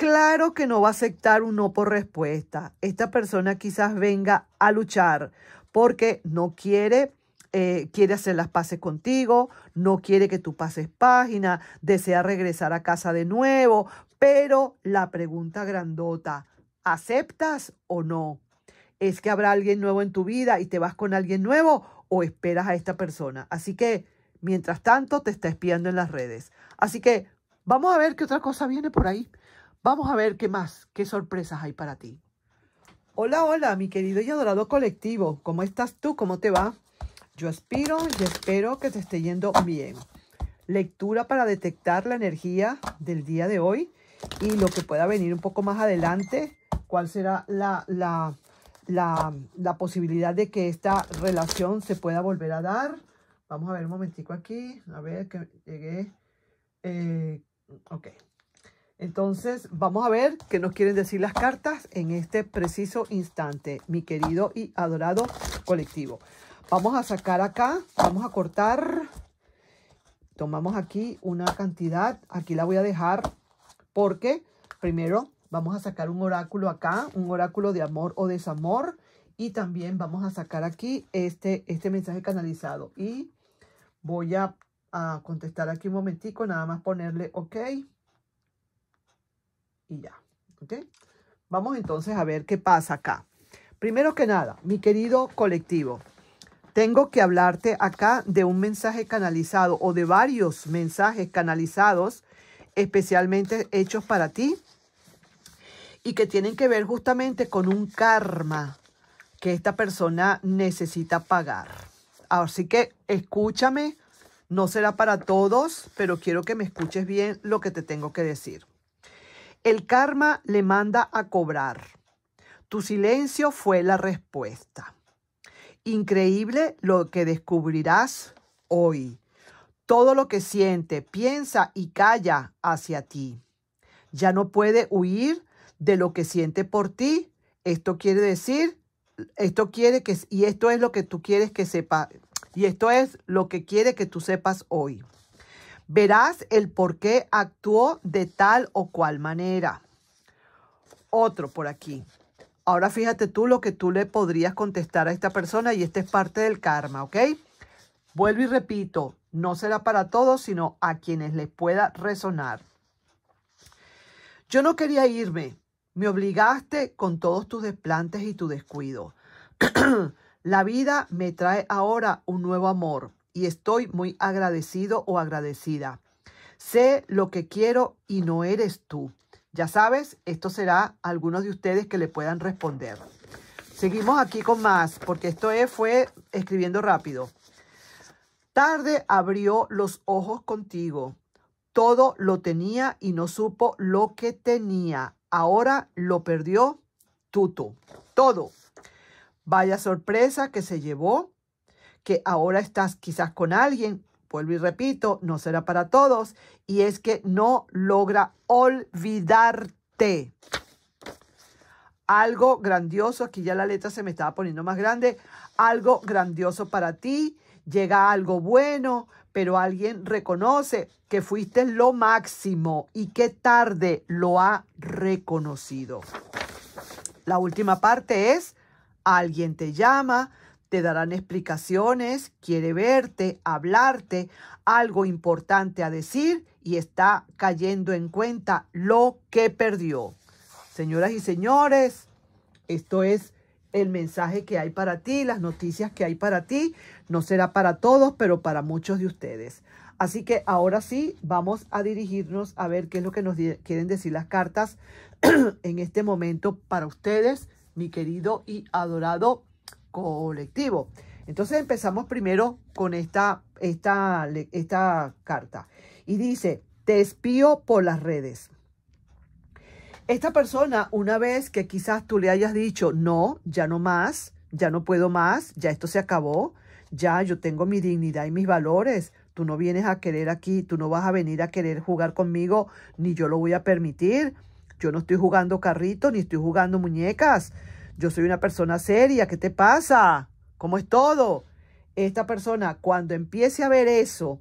Claro que no va a aceptar un no por respuesta. Esta persona quizás venga a luchar porque no quiere eh, quiere hacer las paces contigo, no quiere que tú pases página, desea regresar a casa de nuevo, pero la pregunta grandota, ¿aceptas o no? ¿Es que habrá alguien nuevo en tu vida y te vas con alguien nuevo o esperas a esta persona? Así que, mientras tanto, te está espiando en las redes. Así que, vamos a ver qué otra cosa viene por ahí. Vamos a ver qué más, qué sorpresas hay para ti. Hola, hola, mi querido y adorado colectivo. ¿Cómo estás tú? ¿Cómo te va? Yo aspiro y espero que te esté yendo bien. Lectura para detectar la energía del día de hoy y lo que pueda venir un poco más adelante. ¿Cuál será la, posibilidad de que esta relación se pueda volver a dar? Vamos a ver un momentico aquí. A ver que llegué. Eh, ok. Entonces, vamos a ver qué nos quieren decir las cartas en este preciso instante, mi querido y adorado colectivo. Vamos a sacar acá, vamos a cortar. Tomamos aquí una cantidad, aquí la voy a dejar porque primero vamos a sacar un oráculo acá, un oráculo de amor o desamor. Y también vamos a sacar aquí este, este mensaje canalizado. Y voy a, a contestar aquí un momentico, nada más ponerle OK y ya. ¿Ok? Vamos entonces a ver qué pasa acá. Primero que nada, mi querido colectivo, tengo que hablarte acá de un mensaje canalizado o de varios mensajes canalizados especialmente hechos para ti y que tienen que ver justamente con un karma que esta persona necesita pagar. Así que escúchame, no será para todos, pero quiero que me escuches bien lo que te tengo que decir. El karma le manda a cobrar. Tu silencio fue la respuesta. Increíble lo que descubrirás hoy. Todo lo que siente, piensa y calla hacia ti. Ya no puede huir de lo que siente por ti. Esto quiere decir, esto quiere que, y esto es lo que tú quieres que sepa, y esto es lo que quiere que tú sepas hoy verás el por qué actuó de tal o cual manera. Otro por aquí. Ahora fíjate tú lo que tú le podrías contestar a esta persona y esta es parte del karma, ¿ok? Vuelvo y repito, no será para todos, sino a quienes les pueda resonar. Yo no quería irme, me obligaste con todos tus desplantes y tu descuido. La vida me trae ahora un nuevo amor y estoy muy agradecido o agradecida. Sé lo que quiero y no eres tú. Ya sabes, esto será algunos de ustedes que le puedan responder. Seguimos aquí con más, porque esto fue escribiendo rápido. Tarde abrió los ojos contigo. Todo lo tenía y no supo lo que tenía. Ahora lo perdió Tuto. Todo. Vaya sorpresa que se llevó que ahora estás quizás con alguien, vuelvo y repito, no será para todos, y es que no logra olvidarte. Algo grandioso, aquí ya la letra se me estaba poniendo más grande, algo grandioso para ti, llega algo bueno, pero alguien reconoce que fuiste lo máximo y qué tarde lo ha reconocido. La última parte es, alguien te llama, te darán explicaciones, quiere verte, hablarte, algo importante a decir y está cayendo en cuenta lo que perdió. Señoras y señores, esto es el mensaje que hay para ti, las noticias que hay para ti. No será para todos, pero para muchos de ustedes. Así que ahora sí, vamos a dirigirnos a ver qué es lo que nos quieren decir las cartas en este momento para ustedes, mi querido y adorado colectivo. Entonces empezamos primero con esta, esta, esta carta. Y dice, te espío por las redes. Esta persona, una vez que quizás tú le hayas dicho, no, ya no más, ya no puedo más, ya esto se acabó, ya yo tengo mi dignidad y mis valores, tú no vienes a querer aquí, tú no vas a venir a querer jugar conmigo, ni yo lo voy a permitir, yo no estoy jugando carrito ni estoy jugando muñecas, yo soy una persona seria, ¿qué te pasa? ¿Cómo es todo? Esta persona cuando empiece a ver eso,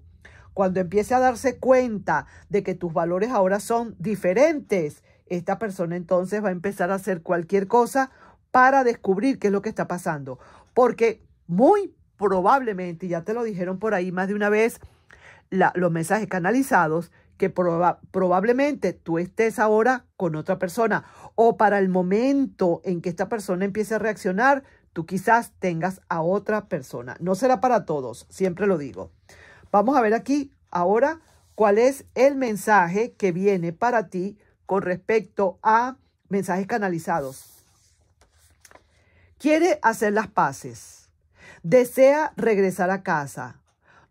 cuando empiece a darse cuenta de que tus valores ahora son diferentes, esta persona entonces va a empezar a hacer cualquier cosa para descubrir qué es lo que está pasando. Porque muy probablemente, ya te lo dijeron por ahí más de una vez, los mensajes canalizados, que probablemente tú estés ahora con otra persona o para el momento en que esta persona empiece a reaccionar, tú quizás tengas a otra persona. No será para todos, siempre lo digo. Vamos a ver aquí ahora cuál es el mensaje que viene para ti con respecto a mensajes canalizados. Quiere hacer las paces. Desea regresar a casa.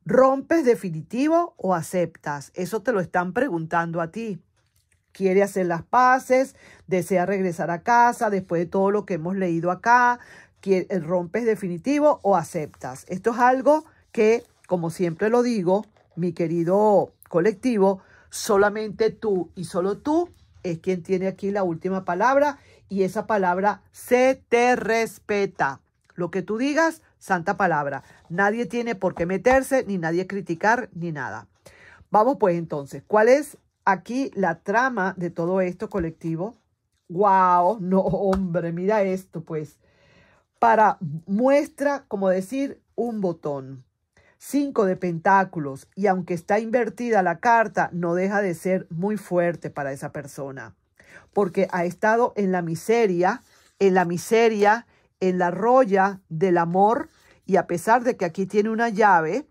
¿Rompes definitivo o aceptas? Eso te lo están preguntando a ti quiere hacer las paces, desea regresar a casa después de todo lo que hemos leído acá, eh, rompes definitivo o aceptas. Esto es algo que, como siempre lo digo, mi querido colectivo, solamente tú y solo tú es quien tiene aquí la última palabra y esa palabra se te respeta. Lo que tú digas, santa palabra. Nadie tiene por qué meterse, ni nadie criticar, ni nada. Vamos pues entonces, ¿cuál es aquí la trama de todo esto colectivo. ¡Wow! No, hombre, mira esto, pues. Para muestra, como decir, un botón. Cinco de pentáculos. Y aunque está invertida la carta, no deja de ser muy fuerte para esa persona. Porque ha estado en la miseria, en la miseria, en la roya del amor. Y a pesar de que aquí tiene una llave,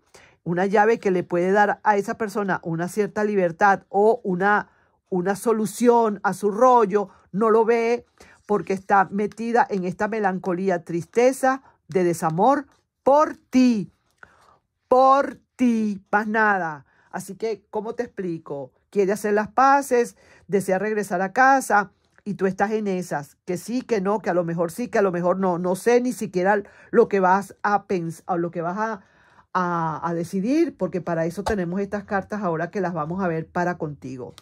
una llave que le puede dar a esa persona una cierta libertad o una, una solución a su rollo, no lo ve porque está metida en esta melancolía, tristeza, de desamor por ti, por ti, más nada. Así que, ¿cómo te explico? Quiere hacer las paces, desea regresar a casa y tú estás en esas, que sí, que no, que a lo mejor sí, que a lo mejor no, no sé ni siquiera lo que vas a pensar, lo que vas a a, decidir, porque para eso tenemos estas cartas ahora que las vamos a ver para contigo.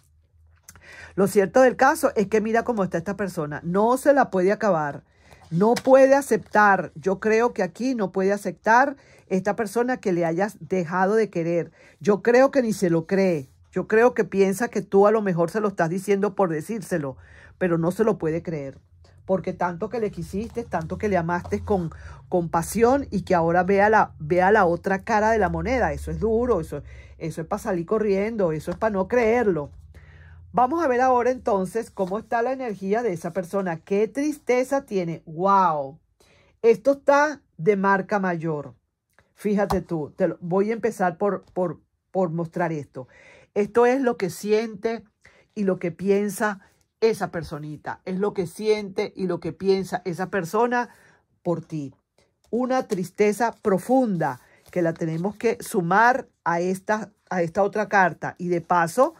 Lo cierto del caso es que mira cómo está esta persona. No se la puede acabar. No puede aceptar. Yo creo que aquí no puede aceptar esta persona que le hayas dejado de querer. Yo creo que ni se lo cree. Yo creo que piensa que tú a lo mejor se lo estás diciendo por decírselo, pero no se lo puede creer porque tanto que le quisiste, tanto que le amaste con, compasión pasión y que ahora vea la, vea la otra cara de la moneda. Eso es duro, eso, eso es para salir corriendo, eso es para no creerlo. Vamos a ver ahora entonces cómo está la energía de esa persona. ¿Qué tristeza tiene? ¡Wow! Esto está de marca mayor. Fíjate tú, te voy a empezar por, por, por mostrar esto. Esto es lo que siente y lo que piensa esa personita, es lo que siente y lo que piensa esa persona por ti. Una tristeza profunda que la tenemos que sumar a esta, a esta otra carta y de paso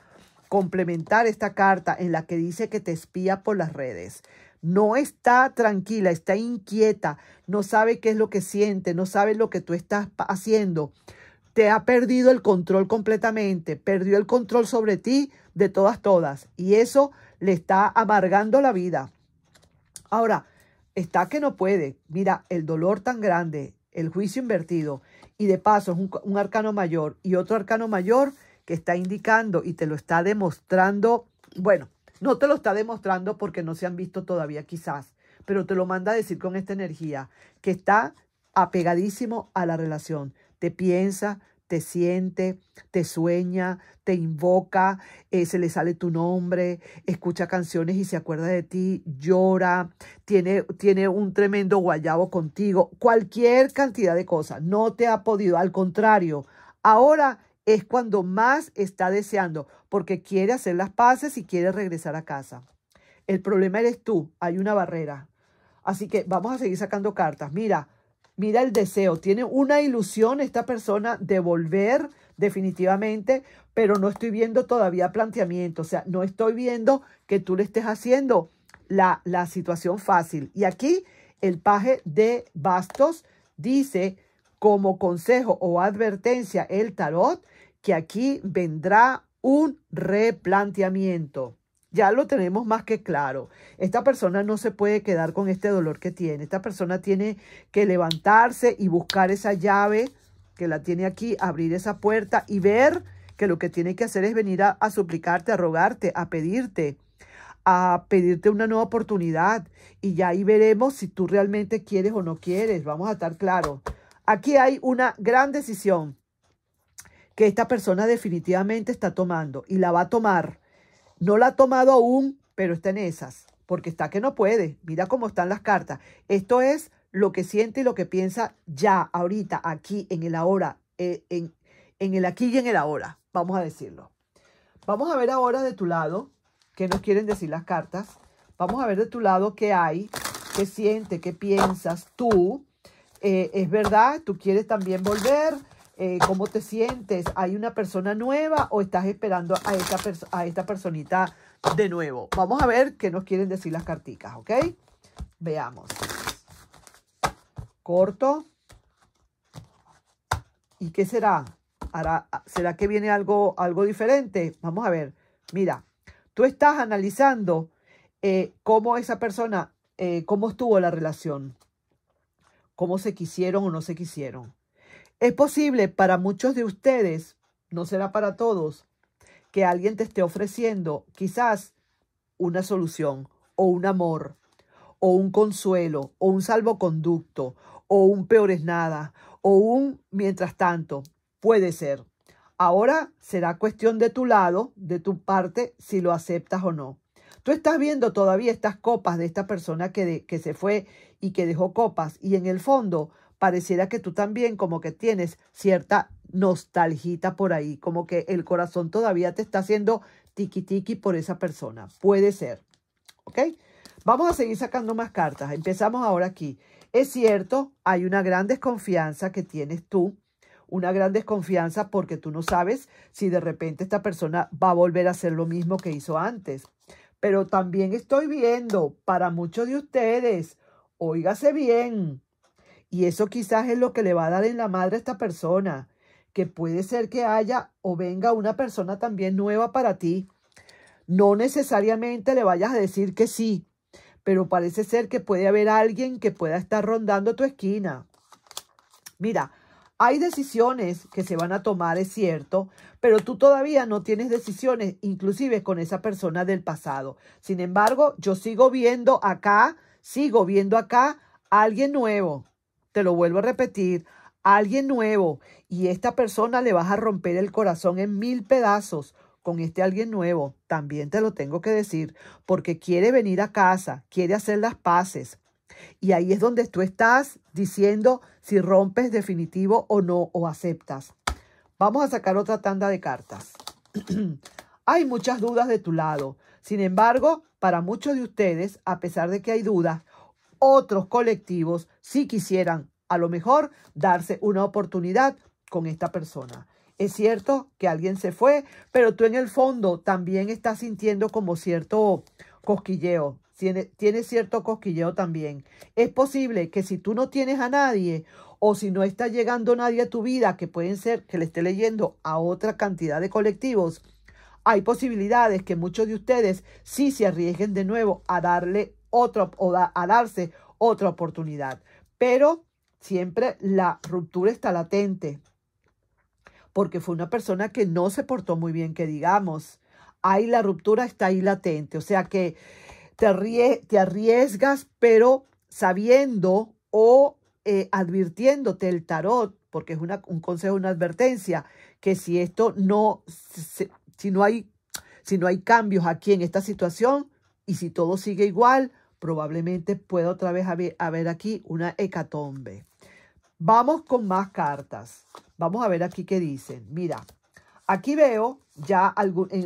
complementar esta carta en la que dice que te espía por las redes. No está tranquila, está inquieta, no sabe qué es lo que siente, no sabe lo que tú estás haciendo. Te ha perdido el control completamente, perdió el control sobre ti, de todas, todas. Y eso le está amargando la vida. Ahora, está que no puede. Mira, el dolor tan grande, el juicio invertido, y de paso es un, un arcano mayor y otro arcano mayor que está indicando y te lo está demostrando. Bueno, no te lo está demostrando porque no se han visto todavía quizás, pero te lo manda a decir con esta energía que está apegadísimo a la relación. Te piensa, te siente, te sueña, te invoca, eh, se le sale tu nombre, escucha canciones y se acuerda de ti, llora, tiene, tiene un tremendo guayabo contigo, cualquier cantidad de cosas. No te ha podido, al contrario, ahora es cuando más está deseando, porque quiere hacer las paces y quiere regresar a casa. El problema eres tú, hay una barrera. Así que vamos a seguir sacando cartas. Mira, Mira el deseo, tiene una ilusión esta persona de volver definitivamente, pero no estoy viendo todavía planteamiento, o sea, no estoy viendo que tú le estés haciendo la, la situación fácil. Y aquí el paje de bastos dice como consejo o advertencia el tarot que aquí vendrá un replanteamiento ya lo tenemos más que claro. Esta persona no se puede quedar con este dolor que tiene. Esta persona tiene que levantarse y buscar esa llave que la tiene aquí, abrir esa puerta y ver que lo que tiene que hacer es venir a, suplicarte, a rogarte, a pedirte, a pedirte una nueva oportunidad. Y ya ahí veremos si tú realmente quieres o no quieres. Vamos a estar claros. Aquí hay una gran decisión que esta persona definitivamente está tomando y la va a tomar no la ha tomado aún, pero está en esas, porque está que no puede. Mira cómo están las cartas. Esto es lo que siente y lo que piensa ya, ahorita, aquí, en el ahora, eh, en, el aquí y en el ahora, vamos a decirlo. Vamos a ver ahora de tu lado qué nos quieren decir las cartas. Vamos a ver de tu lado qué hay, qué siente, qué piensas tú. Eh, es verdad, tú quieres también volver eh, cómo te sientes, hay una persona nueva o estás esperando a esta, personita de nuevo. Vamos a ver qué nos quieren decir las carticas, ¿ok? Veamos. Corto. ¿Y qué será? ¿Será que viene algo, algo diferente? Vamos a ver. Mira, tú estás analizando eh, cómo esa persona, eh, cómo estuvo la relación, cómo se quisieron o no se quisieron es posible para muchos de ustedes, no será para todos, que alguien te esté ofreciendo quizás una solución o un amor o un consuelo o un salvoconducto o un peor es nada o un mientras tanto. Puede ser. Ahora será cuestión de tu lado, de tu parte, si lo aceptas o no. Tú estás viendo todavía estas copas de esta persona que, que se fue y que dejó copas y en el fondo pareciera que tú también como que tienes cierta nostalgita por ahí, como que el corazón todavía te está haciendo tiki tiki por esa persona. Puede ser, ¿ok? Vamos a seguir sacando más cartas. Empezamos ahora aquí. Es cierto, hay una gran desconfianza que tienes tú, una gran desconfianza porque tú no sabes si de repente esta persona va a volver a hacer lo mismo que hizo antes. Pero también estoy viendo para muchos de ustedes, óigase bien, y eso quizás es lo que le va a dar en la madre a esta persona, que puede ser que haya o venga una persona también nueva para ti. No necesariamente le vayas a decir que sí, pero parece ser que puede haber alguien que pueda estar rondando tu esquina. Mira, hay decisiones que se van a tomar, es cierto, pero tú todavía no tienes decisiones, inclusive con esa persona del pasado. Sin embargo, yo sigo viendo acá, sigo viendo acá a alguien nuevo te lo vuelvo a repetir, alguien nuevo y esta persona le vas a romper el corazón en mil pedazos con este alguien nuevo, también te lo tengo que decir, porque quiere venir a casa, quiere hacer las paces. Y ahí es donde tú estás diciendo si rompes definitivo o no, o aceptas. Vamos a sacar otra tanda de cartas. hay muchas dudas de tu lado. Sin embargo, para muchos de ustedes, a pesar de que hay dudas, otros colectivos si quisieran a lo mejor darse una oportunidad con esta persona. Es cierto que alguien se fue, pero tú en el fondo también estás sintiendo como cierto cosquilleo. Tiene, tiene cierto cosquilleo también. Es posible que si tú no tienes a nadie o si no está llegando nadie a tu vida, que pueden ser que le esté leyendo a otra cantidad de colectivos, hay posibilidades que muchos de ustedes sí se arriesguen de nuevo a darle otra a darse otra oportunidad. Pero siempre la ruptura está latente, porque fue una persona que no se portó muy bien, que digamos, ahí la ruptura está ahí latente, o sea que te, arriesgas, pero sabiendo o eh, advirtiéndote el tarot, porque es un consejo, una advertencia, que si esto no, si no hay, si no hay cambios aquí en esta situación, y si todo sigue igual, probablemente pueda otra vez haber, aquí una hecatombe. Vamos con más cartas. Vamos a ver aquí qué dicen. Mira, aquí veo ya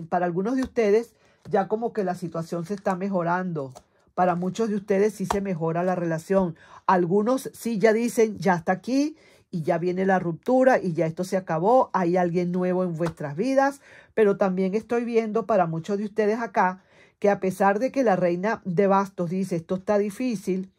para algunos de ustedes ya como que la situación se está mejorando. Para muchos de ustedes sí se mejora la relación. Algunos sí ya dicen, ya está aquí y ya viene la ruptura y ya esto se acabó. Hay alguien nuevo en vuestras vidas. Pero también estoy viendo para muchos de ustedes acá que a pesar de que la reina de bastos dice esto está difícil,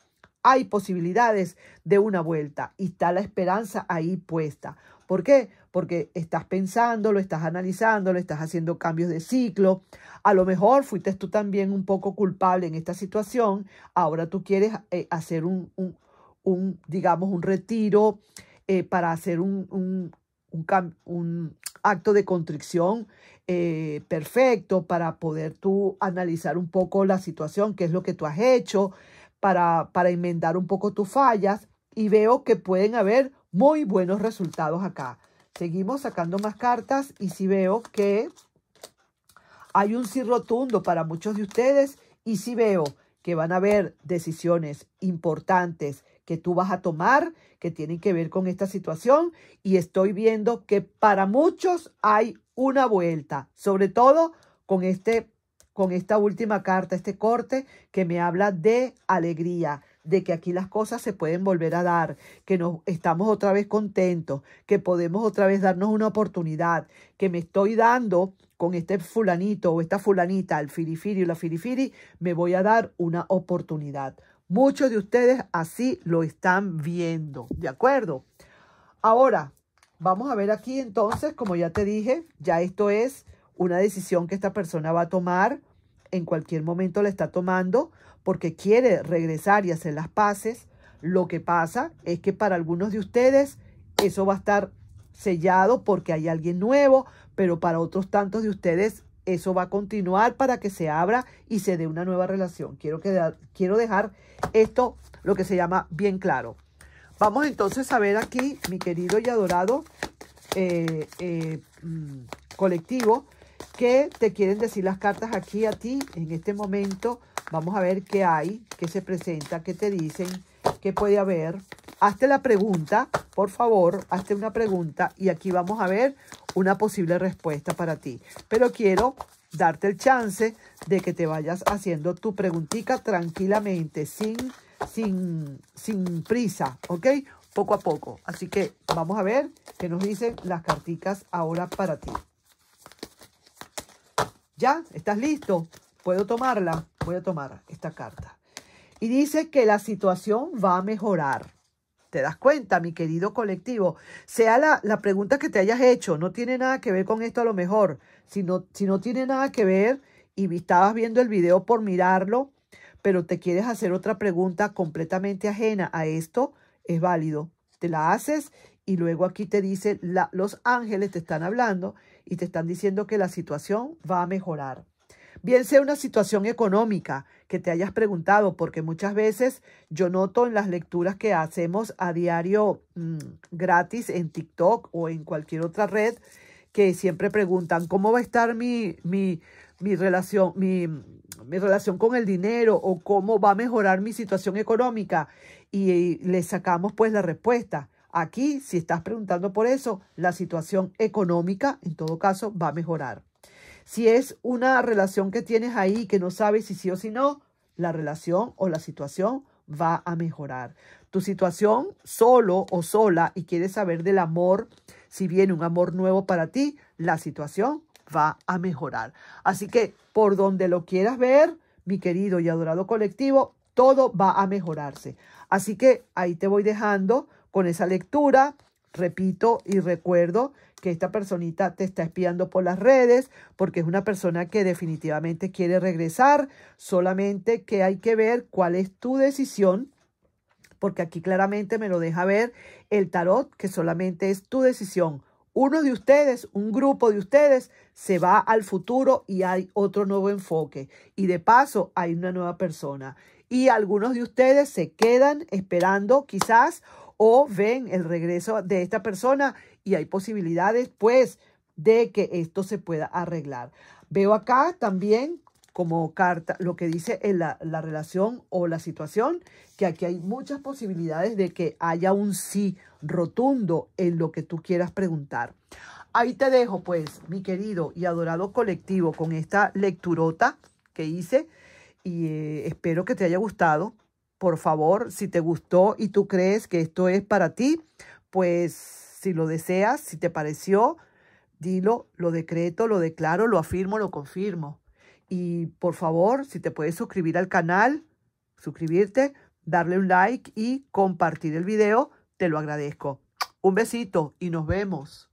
hay posibilidades de una vuelta y está la esperanza ahí puesta. ¿Por qué? Porque estás pensando, lo estás analizando, lo estás haciendo cambios de ciclo. A lo mejor fuiste tú también un poco culpable en esta situación. Ahora tú quieres eh, hacer un, digamos, un retiro eh, para hacer un, un acto de contrición eh, perfecto para poder tú analizar un poco la situación, qué es lo que tú has hecho, para, para enmendar un poco tus fallas y veo que pueden haber muy buenos resultados acá. Seguimos sacando más cartas y si veo que hay un sí rotundo para muchos de ustedes y si veo que van a haber decisiones importantes que tú vas a tomar que tienen que ver con esta situación y estoy viendo que para muchos hay una vuelta, sobre todo con este con esta última carta, este corte que me habla de alegría, de que aquí las cosas se pueden volver a dar, que nos estamos otra vez contentos, que podemos otra vez darnos una oportunidad, que me estoy dando con este fulanito o esta fulanita, el filifiri o la filifiri, me voy a dar una oportunidad. Muchos de ustedes así lo están viendo, ¿de acuerdo? Ahora, vamos a ver aquí entonces, como ya te dije, ya esto es una decisión que esta persona va a tomar, en cualquier momento la está tomando, porque quiere regresar y hacer las paces. Lo que pasa es que para algunos de ustedes eso va a estar sellado porque hay alguien nuevo, pero para otros tantos de ustedes eso va a continuar para que se abra y se dé una nueva relación. Quiero, quedar, quiero dejar esto, lo que se llama, bien claro. Vamos entonces a ver aquí, mi querido y adorado eh, eh, mm, colectivo, qué te quieren decir las cartas aquí a ti en este momento. Vamos a ver qué hay, qué se presenta, qué te dicen que puede haber. Hazte la pregunta, por favor, hazte una pregunta y aquí vamos a ver una posible respuesta para ti. Pero quiero darte el chance de que te vayas haciendo tu preguntica tranquilamente, sin, sin, sin prisa, ¿ok? Poco a poco. Así que vamos a ver qué nos dicen las carticas ahora para ti. ¿Ya? ¿Estás listo? ¿Puedo tomarla? Voy a tomar esta carta. Y dice que la situación va a mejorar. ¿Te das cuenta, mi querido colectivo? Sea la, pregunta que te hayas hecho, no tiene nada que ver con esto a lo mejor. Si no, si no tiene nada que ver y estabas viendo el video por mirarlo, pero te quieres hacer otra pregunta completamente ajena a esto, es válido. Te la haces y luego aquí te dice, los ángeles te están hablando y te están diciendo que la situación va a mejorar. Bien sea una situación económica que te hayas preguntado, porque muchas veces yo noto en las lecturas que hacemos a diario mm, gratis en TikTok o en cualquier otra red, que siempre preguntan cómo va a estar mi, relación, mi, relación con el dinero o cómo va a mejorar mi situación económica. Y, y le sacamos pues la respuesta. Aquí, si estás preguntando por eso, la situación económica en todo caso va a mejorar si es una relación que tienes ahí que no sabes si sí o si no, la relación o la situación va a mejorar. Tu situación solo o sola y quieres saber del amor, si viene un amor nuevo para ti, la situación va a mejorar. Así que por donde lo quieras ver, mi querido y adorado colectivo, todo va a mejorarse. Así que ahí te voy dejando con esa lectura. Repito y recuerdo que esta personita te está espiando por las redes, porque es una persona que definitivamente quiere regresar, solamente que hay que ver cuál es tu decisión, porque aquí claramente me lo deja ver el tarot, que solamente es tu decisión. Uno de ustedes, un grupo de ustedes, se va al futuro y hay otro nuevo enfoque. Y de paso hay una nueva persona. Y algunos de ustedes se quedan esperando quizás o ven el regreso de esta persona y hay posibilidades, pues, de que esto se pueda arreglar. Veo acá también como carta lo que dice en eh, la, relación o la situación, que aquí hay muchas posibilidades de que haya un sí rotundo en lo que tú quieras preguntar. Ahí te dejo, pues, mi querido y adorado colectivo, con esta lecturota que hice y eh, espero que te haya gustado. Por favor, si te gustó y tú crees que esto es para ti, pues si lo deseas, si te pareció, dilo, lo decreto, lo declaro, lo afirmo, lo confirmo. Y por favor, si te puedes suscribir al canal, suscribirte, darle un like y compartir el video, te lo agradezco. Un besito y nos vemos.